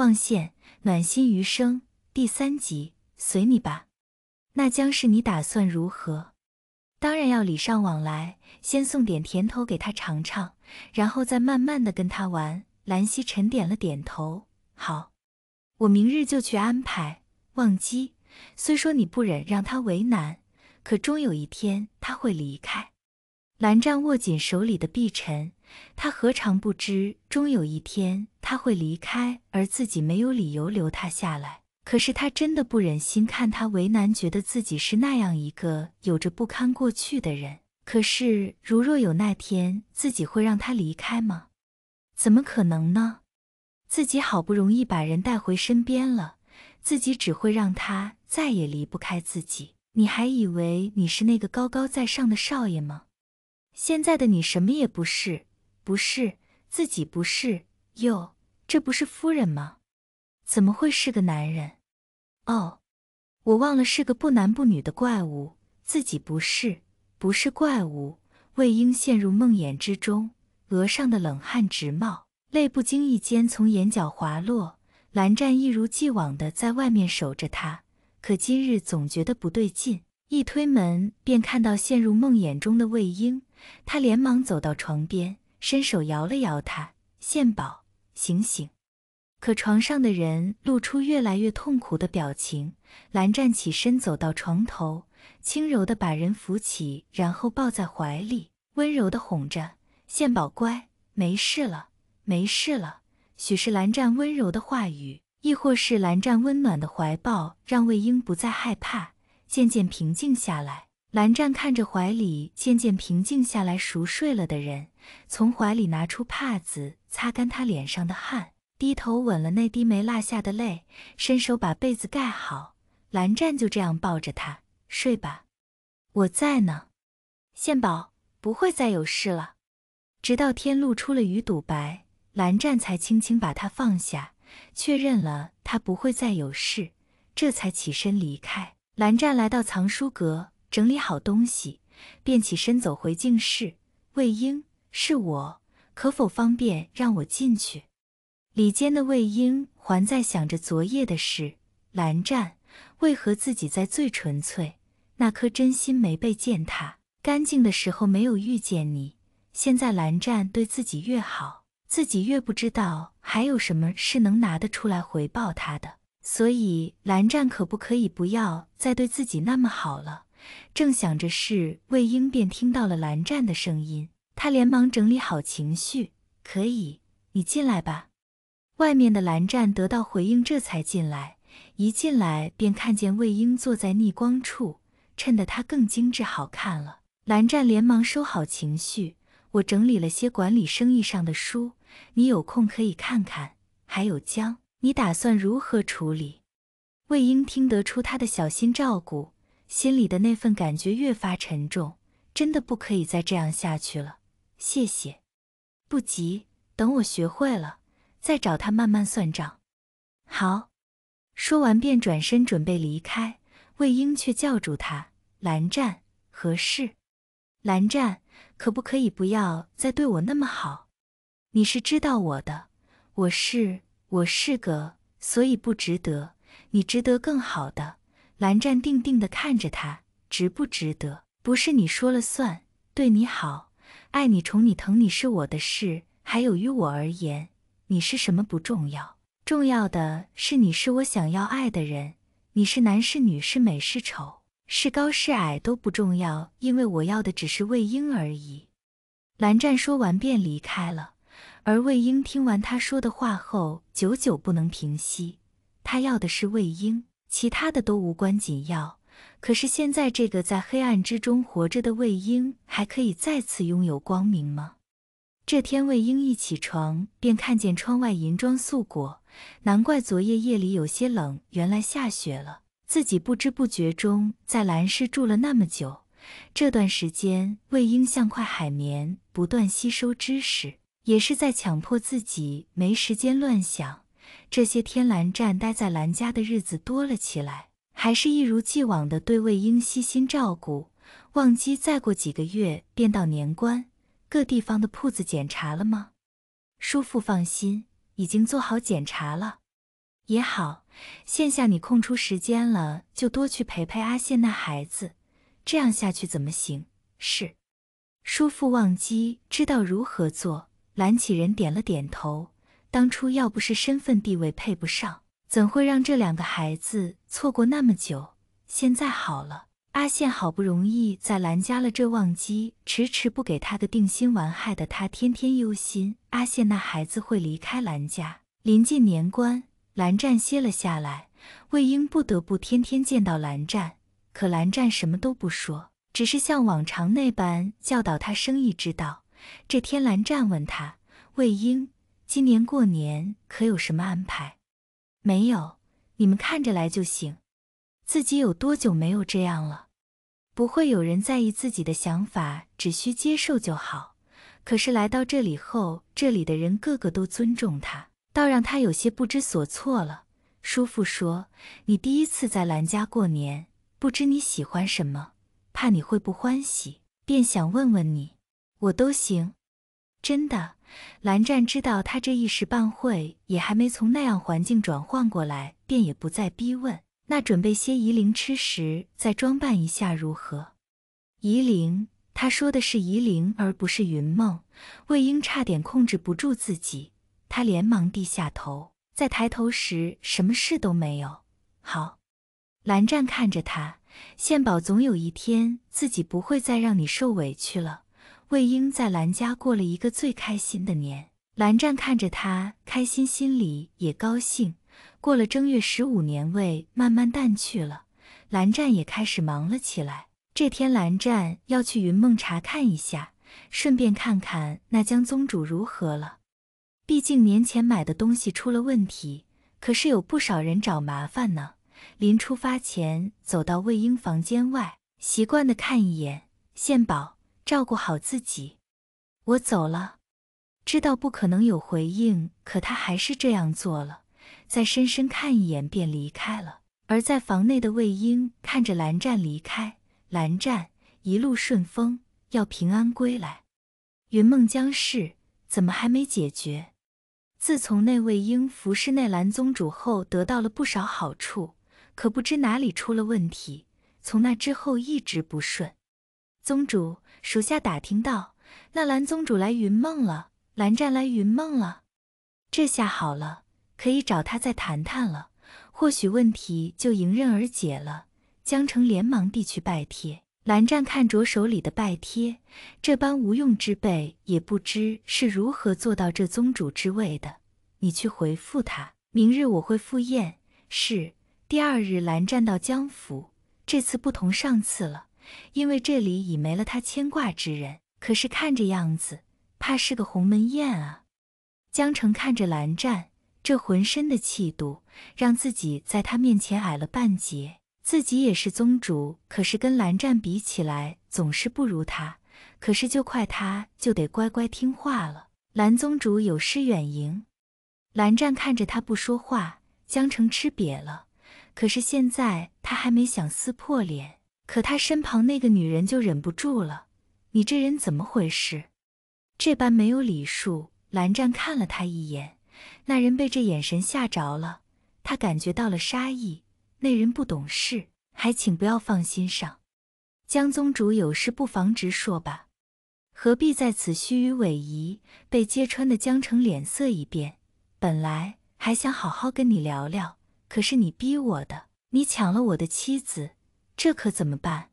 望线暖心余生第三集，随你吧。那将是你打算如何？当然要礼尚往来，先送点甜头给他尝尝，然后再慢慢的跟他玩。兰溪沉点了点头，好，我明日就去安排。忘机虽说你不忍让他为难，可终有一天他会离开。蓝湛握紧手里的碧晨。他何尝不知，终有一天他会离开，而自己没有理由留他下来。可是他真的不忍心看他为难，觉得自己是那样一个有着不堪过去的人。可是，如若有那天，自己会让他离开吗？怎么可能呢？自己好不容易把人带回身边了，自己只会让他再也离不开自己。你还以为你是那个高高在上的少爷吗？现在的你什么也不是。不是自己不是哟，这不是夫人吗？怎么会是个男人？哦，我忘了是个不男不女的怪物。自己不是，不是怪物。魏婴陷入梦魇之中，额上的冷汗直冒，泪不经意间从眼角滑落。蓝湛一如既往的在外面守着他，可今日总觉得不对劲。一推门便看到陷入梦魇中的魏婴，他连忙走到床边。伸手摇了摇他，献宝，醒醒！可床上的人露出越来越痛苦的表情。蓝湛起身走到床头，轻柔的把人扶起，然后抱在怀里，温柔的哄着：“献宝，乖，没事了，没事了。”许是蓝湛温柔的话语，亦或是蓝湛温暖的怀抱，让魏婴不再害怕，渐渐平静下来。蓝湛看着怀里渐渐平静下来、熟睡了的人。从怀里拿出帕子，擦干他脸上的汗，低头吻了那滴没落下的泪，伸手把被子盖好。蓝湛就这样抱着他，睡吧，我在呢，献宝不会再有事了。直到天露出了鱼肚白，蓝湛才轻轻把他放下，确认了他不会再有事，这才起身离开。蓝湛来到藏书阁，整理好东西，便起身走回静室。魏婴。是我，可否方便让我进去？里间的魏婴还在想着昨夜的事。蓝湛，为何自己在最纯粹、那颗真心没被践踏、干净的时候没有遇见你？现在蓝湛对自己越好，自己越不知道还有什么是能拿得出来回报他的。所以，蓝湛可不可以不要再对自己那么好了？正想着事，魏婴便听到了蓝湛的声音。他连忙整理好情绪，可以，你进来吧。外面的蓝湛得到回应，这才进来。一进来便看见魏婴坐在逆光处，衬得他更精致好看了。蓝湛连忙收好情绪，我整理了些管理生意上的书，你有空可以看看。还有姜，你打算如何处理？魏婴听得出他的小心照顾，心里的那份感觉越发沉重，真的不可以再这样下去了。谢谢，不急，等我学会了再找他慢慢算账。好，说完便转身准备离开，魏婴却叫住他：“蓝湛，何事？”“蓝湛，可不可以不要再对我那么好？你是知道我的，我是我是个，所以不值得。你值得更好的。”蓝湛定定地看着他，值不值得？不是你说了算，对你好。爱你宠你疼你是我的事，还有于我而言，你是什么不重要，重要的是你是我想要爱的人。你是男是女是美是丑是高是矮都不重要，因为我要的只是魏婴而已。蓝湛说完便离开了，而魏婴听完他说的话后，久久不能平息。他要的是魏婴，其他的都无关紧要。可是现在这个在黑暗之中活着的魏婴，还可以再次拥有光明吗？这天，魏婴一起床，便看见窗外银装素裹，难怪昨夜夜里有些冷，原来下雪了。自己不知不觉中在兰氏住了那么久，这段时间魏婴像块海绵，不断吸收知识，也是在强迫自己没时间乱想。这些天，蓝湛待在蓝家的日子多了起来。还是一如既往的对魏婴悉心照顾。忘机，再过几个月便到年关，各地方的铺子检查了吗？叔父放心，已经做好检查了。也好，现下你空出时间了，就多去陪陪阿羡那孩子。这样下去怎么行？是，叔父忘机知道如何做。蓝启仁点了点头。当初要不是身份地位配不上。怎会让这两个孩子错过那么久？现在好了，阿羡好不容易在兰家了，这旺基迟迟不给他个定心丸，害得他天天忧心。阿羡那孩子会离开兰家。临近年关，蓝湛歇了下来，魏婴不得不天天见到蓝湛。可蓝湛什么都不说，只是像往常那般教导他生意之道。这天，蓝湛问他：“魏婴，今年过年可有什么安排？”没有，你们看着来就行。自己有多久没有这样了？不会有人在意自己的想法，只需接受就好。可是来到这里后，这里的人个个都尊重他，倒让他有些不知所措了。叔父说：“你第一次在兰家过年，不知你喜欢什么，怕你会不欢喜，便想问问你。我都行，真的。”蓝湛知道他这一时半会也还没从那样环境转换过来，便也不再逼问。那准备些夷陵吃食，再装扮一下如何？夷陵，他说的是夷陵，而不是云梦。魏婴差点控制不住自己，他连忙低下头，在抬头时什么事都没有。好，蓝湛看着他，献宝，总有一天自己不会再让你受委屈了。魏婴在兰家过了一个最开心的年，蓝湛看着他开心，心里也高兴。过了正月十五，年味慢慢淡去了，蓝湛也开始忙了起来。这天，蓝湛要去云梦查看一下，顺便看看那江宗主如何了。毕竟年前买的东西出了问题，可是有不少人找麻烦呢。临出发前，走到魏婴房间外，习惯的看一眼，献宝。照顾好自己，我走了。知道不可能有回应，可他还是这样做了。再深深看一眼，便离开了。而在房内的魏英看着蓝湛离开，蓝湛一路顺风，要平安归来。云梦江氏怎么还没解决？自从那魏英服侍那蓝宗主后，得到了不少好处，可不知哪里出了问题，从那之后一直不顺。宗主，属下打听到，那蓝宗主来云梦了，蓝湛来云梦了。这下好了，可以找他再谈谈了，或许问题就迎刃而解了。江城连忙递去拜帖。蓝湛看着手里的拜帖，这般无用之辈，也不知是如何做到这宗主之位的。你去回复他，明日我会赴宴。是。第二日，蓝湛到江府，这次不同上次了。因为这里已没了他牵挂之人，可是看这样子，怕是个鸿门宴啊！江城看着蓝湛，这浑身的气度，让自己在他面前矮了半截。自己也是宗主，可是跟蓝湛比起来，总是不如他。可是就快，他就得乖乖听话了。蓝宗主有失远迎。蓝湛看着他不说话，江城吃瘪了。可是现在他还没想撕破脸。可他身旁那个女人就忍不住了，你这人怎么回事？这般没有礼数。蓝湛看了他一眼，那人被这眼神吓着了，他感觉到了杀意。那人不懂事，还请不要放心上。江宗主有事不妨直说吧，何必在此虚与委蛇？被揭穿的江澄脸色一变，本来还想好好跟你聊聊，可是你逼我的，你抢了我的妻子。这可怎么办？